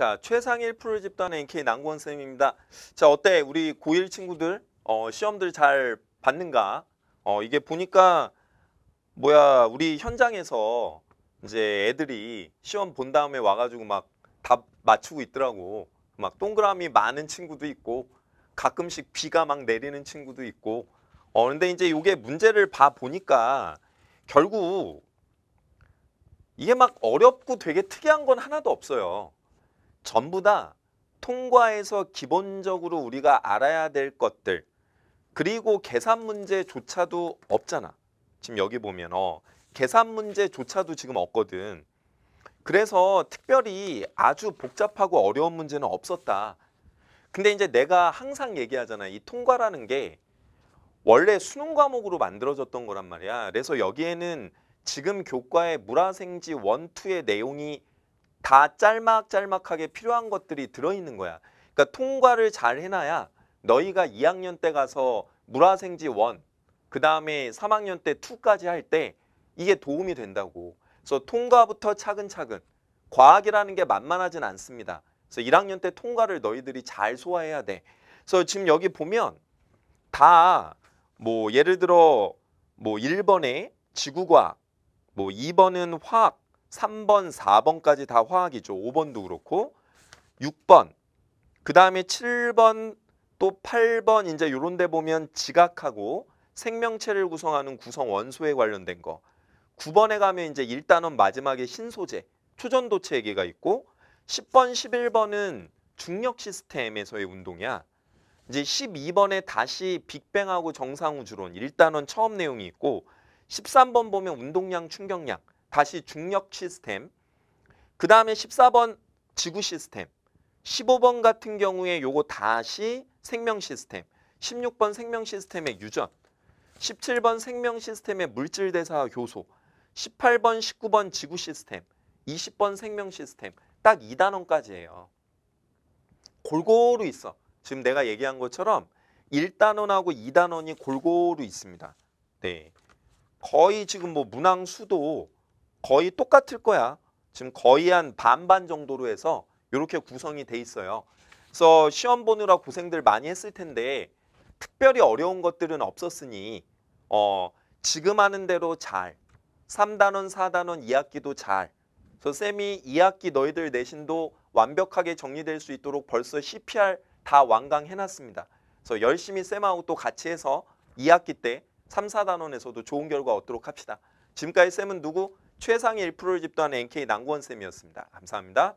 자, 최상일 프로 집단 NK 난권 쌤입니다. 자, 어때? 우리 고1 친구들 어, 시험들 잘 봤는가? 어, 이게 보니까 뭐야, 우리 현장에서 이제 애들이 시험 본 다음에 와 가지고 막 답 맞추고 있더라고. 막 동그라미 많은 친구도 있고 가끔씩 비가 막 내리는 친구도 있고 어, 근데 이제 요게 문제를 봐 보니까 결국 이게 막 어렵고 되게 특이한 건 하나도 없어요. 전부 다통과해서 기본적으로 우리가 알아야 될 것들 그리고 계산 문제조차도 없잖아. 지금 여기 보면 어, 계산 문제조차도 지금 없거든. 그래서 특별히 아주 복잡하고 어려운 문제는 없었다. 근데 이제 내가 항상 얘기하잖아. 이 통과라는 게 원래 수능 과목으로 만들어졌던 거란 말이야. 그래서 여기에는 지금 교과의 물화생지 원투의 내용이 다 짤막짤막하게 필요한 것들이 들어있는 거야. 그러니까 통과를 잘 해놔야 너희가 2학년 때 가서 물화생지 1, 그 다음에 3학년 때 2까지 할 때 이게 도움이 된다고. 그래서 통과부터 차근차근. 과학이라는 게 만만하진 않습니다. 그래서 1학년 때 통과를 너희들이 잘 소화해야 돼. 그래서 지금 여기 보면 다 뭐 예를 들어 뭐 1번에 지구과학, 뭐 2번은 화학, 3번, 4번까지 다 화학이죠. 5번도 그렇고 6번, 그 다음에 7번 또 8번 이제 요런 데 보면 지각하고 생명체를 구성하는 구성 원소에 관련된 거 9번에 가면 이제 1단원 마지막에 신소재, 초전도체 얘기가 있고 10번, 11번은 중력 시스템에서의 운동이야. 이제 12번에 다시 빅뱅하고 정상우주론 1단원 처음 내용이 있고 13번 보면 운동량, 충격량 다시 중력 시스템 그 다음에 14번 지구 시스템 15번 같은 경우에 요거 다시 생명 시스템 16번 생명 시스템의 유전 17번 생명 시스템의 물질 대사 효소 18번 19번 지구 시스템 20번 생명 시스템 딱2단원까지예요 골고루 있어 지금 내가 얘기한 것처럼 1단원하고 2단원이 골고루 있습니다 네. 거의 지금 뭐 문항 수도 거의 똑같을 거야. 지금 거의 한 반반 정도로 해서 이렇게 구성이 돼 있어요. 그래서 시험 보느라 고생들 많이 했을 텐데 특별히 어려운 것들은 없었으니 어, 지금 하는 대로 잘 3단원, 4단원, 2학기도 잘 그래서 쌤이 2학기 너희들 내신도 완벽하게 정리될 수 있도록 벌써 CPR 다 완강해놨습니다. 그래서 열심히 쌤하고 또 같이 해서 2학기 때 3, 4단원에서도 좋은 결과 얻도록 합시다. 지금까지 쌤은 누구? 최상위 1%를 집단 NK 난구원쌤이었습니다. 감사합니다.